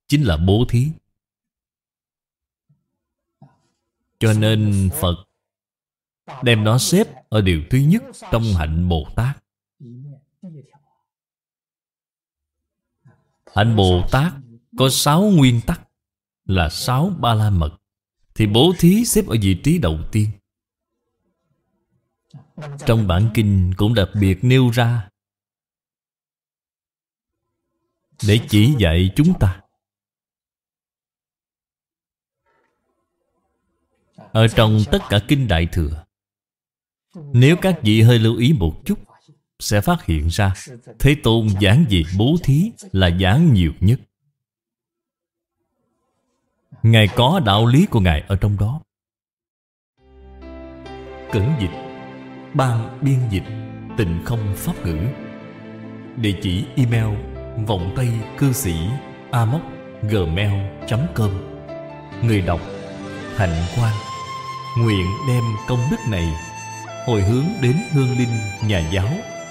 Chính là bố thí Cho nên Phật Đem nó xếp ở điều thứ nhất Trong hạnh Bồ Tát Hạnh Bồ Tát có sáu nguyên tắc là sáu ba la mật Thì bố thí xếp ở vị trí đầu tiên Trong bản kinh cũng đặc biệt nêu ra Để chỉ dạy chúng ta Ở trong tất cả kinh đại thừa Nếu các vị hơi lưu ý một chút sẽ phát hiện ra Thế Tôn giảng gì bố thí là giảng nhiều nhất Ngài có đạo lý của Ngài ở trong đó Cẩn dịch Ban biên dịch Tình không pháp ngữ Địa chỉ email Vọng tay cư sĩ amoc gmail.com Người đọc Hạnh quan Nguyện đem công đức này Hồi hướng đến hương linh nhà giáo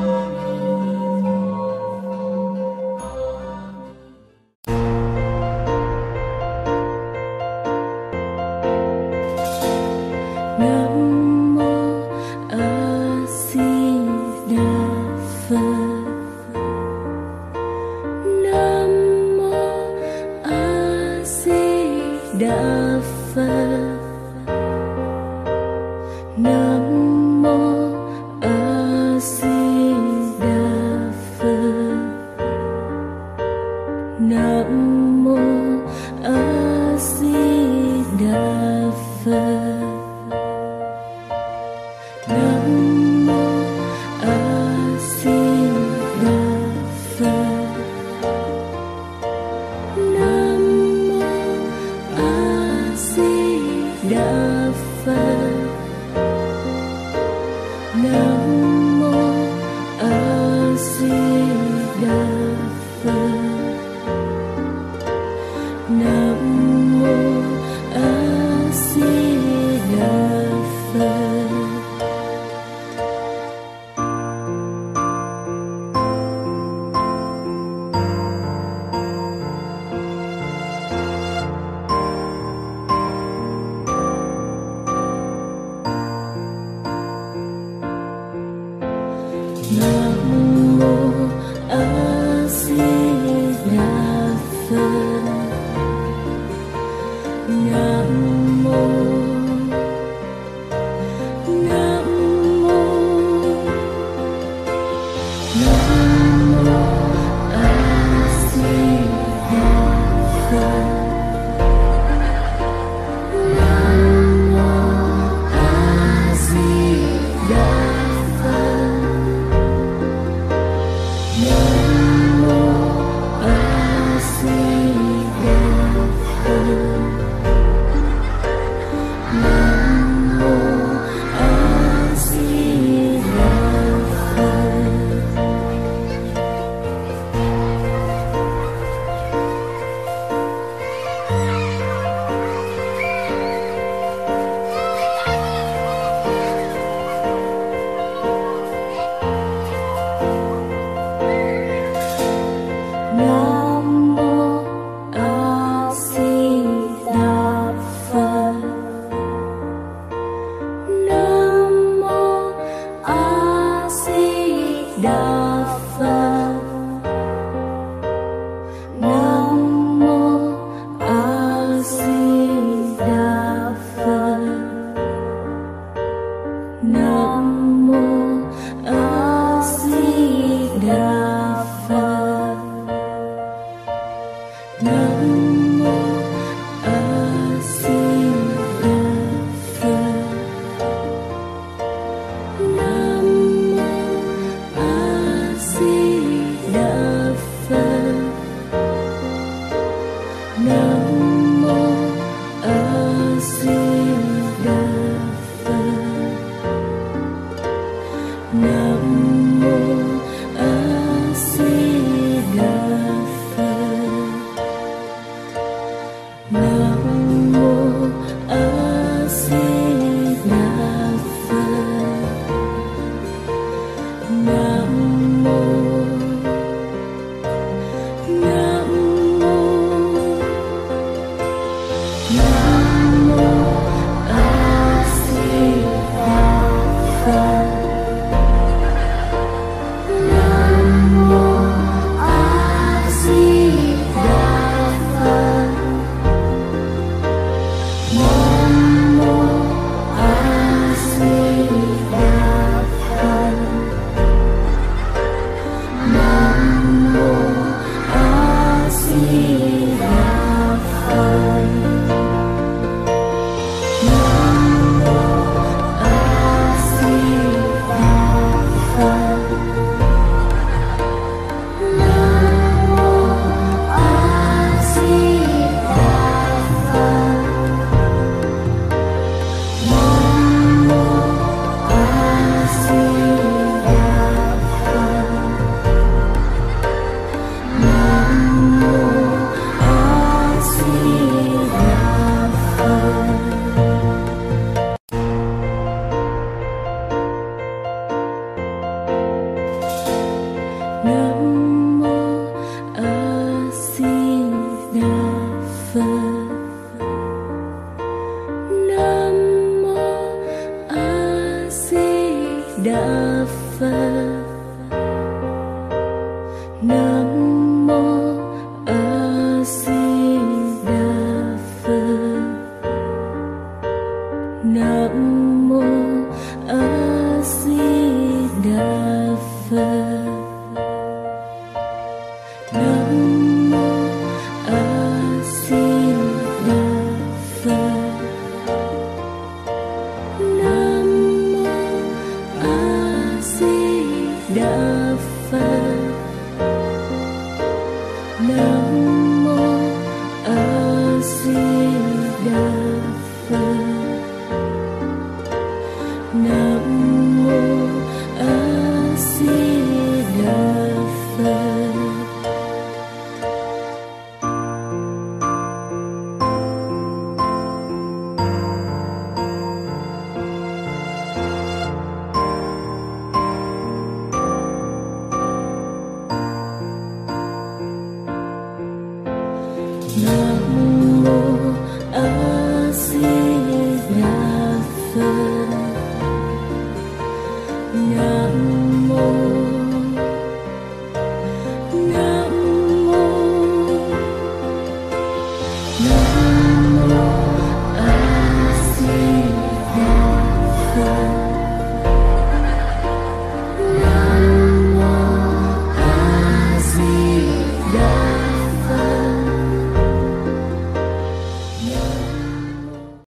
you 能。